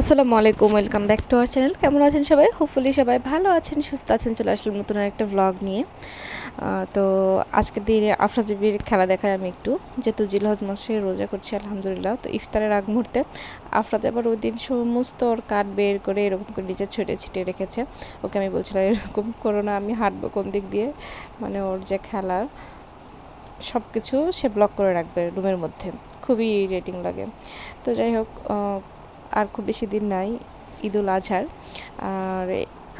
আসসালামু আলাইকুম welcome back to our channel কেমন আছেন সবাই হোপফুলি সবাই ভালো আছেন সুস্থ আছেন চলে আসলাম নতুন একটা ভ্লগ নিয়ে তো আজকের দিনে আফরাজিবির খেলা দেখায় আমি একটু যেহেতু জিলহজ মাসে রোজা করছি আলহামদুলিল্লাহ তো ইফতারের আগ মুহূর্তে আফরাজ আবার ওই দিন সমস্ত ওর কাঠ বের করে এরকম করে নিজের ছুটে ছিটে রেখেছে ওকে আমি বলছিলাম এরকম করো না আমি হাঁটবো কোন দিক দিয়ে মানে ওর যে খেলার সব কিছু সে ব্লক করে রাখবে রুমের মধ্যে খুবই রেটিং লাগে তো যাই হোক আর খুব বেশি দিন নাই ঈদুল আজহার আর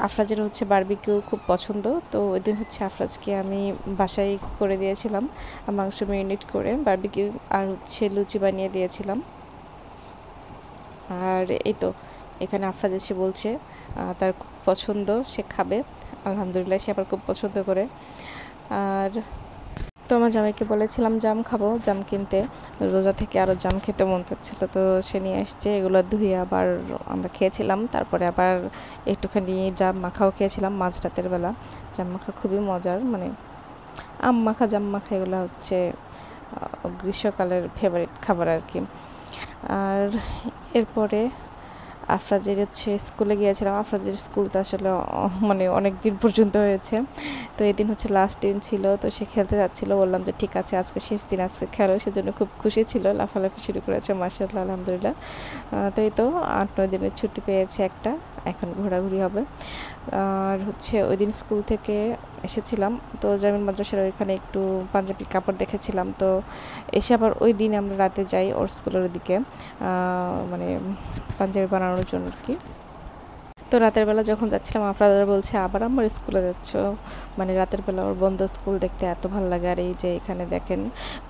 আফরাজের হচ্ছে বার্বিকিউ খুব পছন্দ তো ওই দিন হচ্ছে আফরাজকে আমি বাসায় করে দিয়েছিলাম মাংস মেরিনেট করে বার্বিকিউ আর হচ্ছে লুচি বানিয়ে দিয়েছিলাম আর এই তো এখানে আফরাজ এসে বলছে তার খুব পছন্দ সে খাবে আলহামদুলিল্লাহ সে আবার খুব পছন্দ করে আর তো আমার জামাইকে বলেছিলাম জাম খাবো জাম কিনতে রোজা থেকে আরও জাম খেতে মন চাচ্ছিলো তো সে নিয়ে আসছে এগুলো ধুয়ে আবার আমরা খেয়েছিলাম তারপরে আবার একটুখানি জাম মাখাও খেয়েছিলাম মাঝ রাতের বেলা জাম মাখা খুবই মজার মানে আম মাখা জাম মাখা এগুলো হচ্ছে গ্রীষ্মকালের ফেভারিট খাবার আর কি আর এরপরে আফরাজের হচ্ছে স্কুলে গিয়েছিলাম আফরাজের স্কুল তো আসলে মানে অনেক দিন পর্যন্ত হয়েছে তো এদিন হচ্ছে লাস্ট দিন ছিল তো সে খেলতে যাচ্ছিলো বললাম যে ঠিক আছে আজকে শেষ দিন আজকে খেলো সেজন্য খুব খুশি ছিল লাফালাফি শুরু করেছে মার্শাল আলহামদুলিল্লাহ তো এই তো আট নয় দিনের ছুটি পেয়েছে একটা এখন ঘোরাঘুরি হবে আর হচ্ছে ওই দিন স্কুল থেকে এসেছিলাম তো জামিন মাদ্রাসার ওইখানে একটু পাঞ্জাবি কাপড় দেখেছিলাম তো এসে আবার ওই দিন আমরা রাতে যাই ওর স্কুলের দিকে মানে পাঞ্জাবি বানানোর জন্য আর কি তো রাতের বেলা যখন যাচ্ছিলাম আপনারা বলছে আবার আমার স্কুলে যাচ্ছ মানে রাতের বেলা ওর বন্ধ স্কুল দেখতে এত ভালো লাগে আর এই যে এখানে দেখেন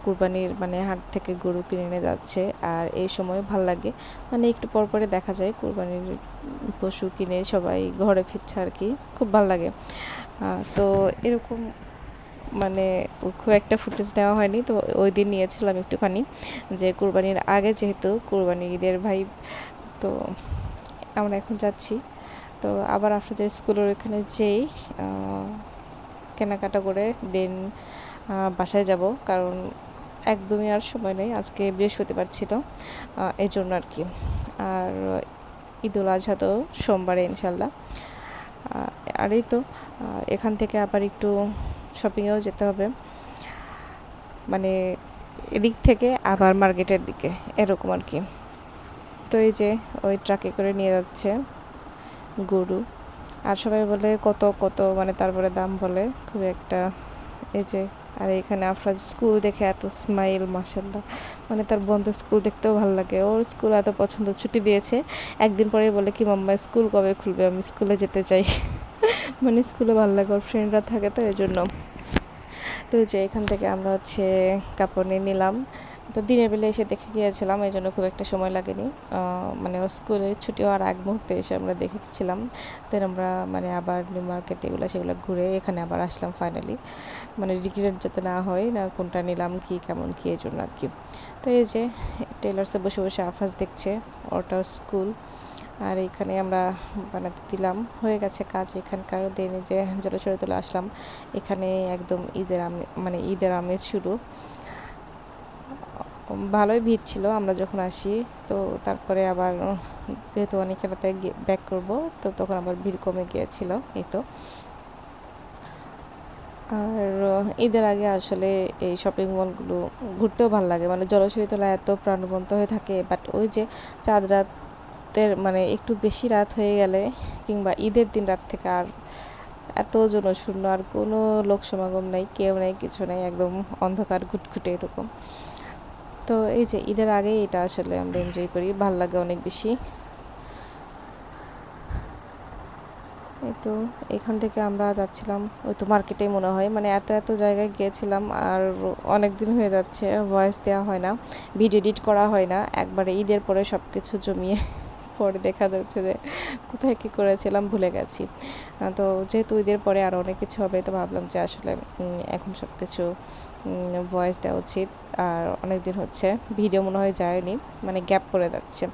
কুরবানির মানে হাট থেকে গরু কিনে এনে যাচ্ছে আর এই সময় ভাল লাগে মানে একটু পর পরে দেখা যায় কুরবানির পশু কিনে সবাই ঘরে ফিরছে আর কি খুব ভাল লাগে তো এরকম মানে খুব একটা ফুটেজ নেওয়া হয়নি তো ওই দিন নিয়েছিলাম একটুখানি যে কুরবানির আগে যেহেতু কুরবানির ঈদের ভাই তো আমরা এখন যাচ্ছি তো আবার আফরোজা স্কুলের ওখানে যেই কেনাকাটা করে দেন বাসায় যাব কারণ একদমই আর সময় নেই আজকে বৃহস্পতিবার ছিল এই জন্য আর কি আর উল আজহা তো সোমবারে ইনশাল্লাহ আর এই তো এখান থেকে আবার একটু শপিংয়েও যেতে হবে মানে এদিক থেকে আবার মার্কেটের দিকে এরকম আর কি তো এই যে ওই ট্রাকে করে নিয়ে যাচ্ছে গরু আর সবাই বলে কত কত মানে তারপরে দাম বলে খুব একটা এই যে আর এখানে আফরাজ স্কুল দেখে এত স্মাইল মাসাল্লা মানে তার বন্ধু স্কুল দেখতেও ভালো লাগে ওর স্কুল এত পছন্দ ছুটি দিয়েছে একদিন পরে বলে কি মাম্মা স্কুল কবে খুলবে আমি স্কুলে যেতে চাই মানে স্কুলে ভালো লাগে ওর ফ্রেন্ডরা থাকে তো এই জন্য তো যে এখান থেকে আমরা হচ্ছে কাপড় নিয়ে নিলাম তো দিনের বেলা এসে দেখে গিয়েছিলাম এই জন্য খুব একটা সময় লাগেনি মানে স্কুলের ছুটি হওয়ার আগ মুহূর্তে এসে আমরা দেখেছিলাম দেন আমরা মানে আবার নিউ মার্কেট এগুলো সেগুলো ঘুরে এখানে আবার আসলাম ফাইনালি মানে রিগ্রেট যাতে না হয় না কোনটা নিলাম কি কেমন কী এই জন্য আর কি তো এই যে টেলার্সে বসে বসে আফাজ দেখছে ওটার স্কুল আর এখানে আমরা বানাতে দিলাম হয়ে গেছে কাজ এখানকার দেনে যে চলে তুলে আসলাম এখানে একদম ঈদের আমেজ মানে ঈদের আমেজ শুরু ভালোই ভিড় ছিল আমরা যখন আসি তো তারপরে আবার যেহেতু অনেক রাতে ব্যাক করব তো তখন আবার ভিড় কমে গিয়েছিল এই তো আর ঈদের আগে আসলে এই শপিং মলগুলো ঘুরতেও ভালো লাগে মানে জলশীতলা এত প্রাণবন্ত হয়ে থাকে বাট ওই যে চাঁদ রাতের মানে একটু বেশি রাত হয়ে গেলে কিংবা ঈদের দিন রাত থেকে আর এত জনশূন্য আর কোনো লোক সমাগম নাই কেউ নেই কিছু নেই একদম অন্ধকার ঘুটঘুটে এরকম তো এই যে ঈদের আগে এটা আসলে আমরা এনজয় করি ভাল লাগে অনেক বেশি এই তো এখান থেকে আমরা যাচ্ছিলাম ওই তো মার্কেটেই মনে হয় মানে এত এত জায়গায় গিয়েছিলাম আর অনেক দিন হয়ে যাচ্ছে ভয়েস দেওয়া হয় না ভিডিও এডিট করা হয় না একবারে ঈদের পরে সব কিছু জমিয়ে পরে দেখা যাচ্ছে যে কোথায় কী করেছিলাম ভুলে গেছি তো যেহেতু ঈদের পরে আরও অনেক কিছু হবে তো ভাবলাম যে আসলে এখন সব কিছু ভয়েস দেওয়া উচিত আর অনেক দিন হচ্ছে ভিডিও মনে হয় যায়নি মানে গ্যাপ করে যাচ্ছে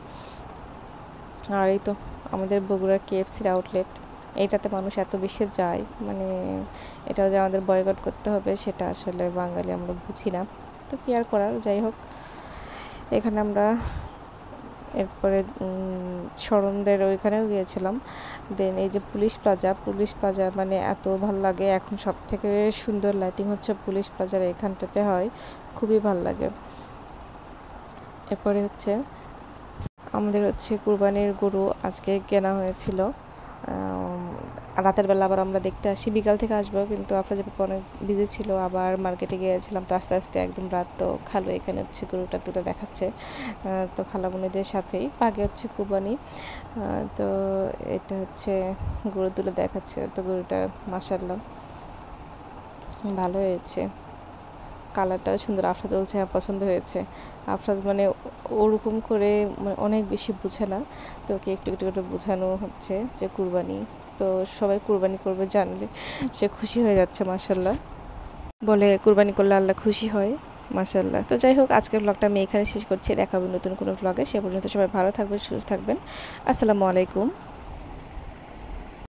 আর এই তো আমাদের বগুড়ার কেএফসির আউটলেট এটাতে মানুষ এত বেশি যায় মানে এটাও যে আমাদের বয়কট করতে হবে সেটা আসলে বাঙালি আমরা বুঝি না তো কি আর করার যাই হোক এখানে আমরা এরপরে সরণদের ওইখানেও গিয়েছিলাম দেন এই যে পুলিশ প্লাজা পুলিশ প্লাজা মানে এত ভাল লাগে এখন সব থেকে সুন্দর লাইটিং হচ্ছে পুলিশ প্লাজার এখানটাতে হয় খুবই ভাল লাগে এরপরে হচ্ছে আমাদের হচ্ছে কুরবানির গরু আজকে কেনা হয়েছিল রাতের বেলা আবার আমরা দেখতে আসি বিকাল থেকে আসবো কিন্তু যে অনেক বিজি ছিল আবার মার্কেটে গিয়েছিলাম তো আস্তে আস্তে একদম রাত তো খালো এখানে হচ্ছে গরুটা তুলে দেখাচ্ছে তো খালামুনিদের সাথেই পাগে হচ্ছে কুরবানি তো এটা হচ্ছে গরু তুলে দেখাচ্ছে তো গরুটা মাসাল্লাম ভালো হয়েছে কালারটাও সুন্দর আফসা চলছে হ্যাঁ পছন্দ হয়েছে আফরাজ মানে ওরকম করে মানে অনেক বেশি বুঝে না তো ওকে একটু একটু করে বোঝানো হচ্ছে যে কুরবানি তো সবাই কুরবানি করবে জানলে সে খুশি হয়ে যাচ্ছে মাসাল্লাহ বলে কুরবানি করলে আল্লাহ খুশি হয় মাসাল্লাহ তো যাই হোক আজকের ব্লগটা আমি এখানে শেষ করছি দেখাবো নতুন কোনো ব্লগে সে পর্যন্ত সবাই ভালো থাকবেন সুস্থ থাকবেন আসসালামু আলাইকুম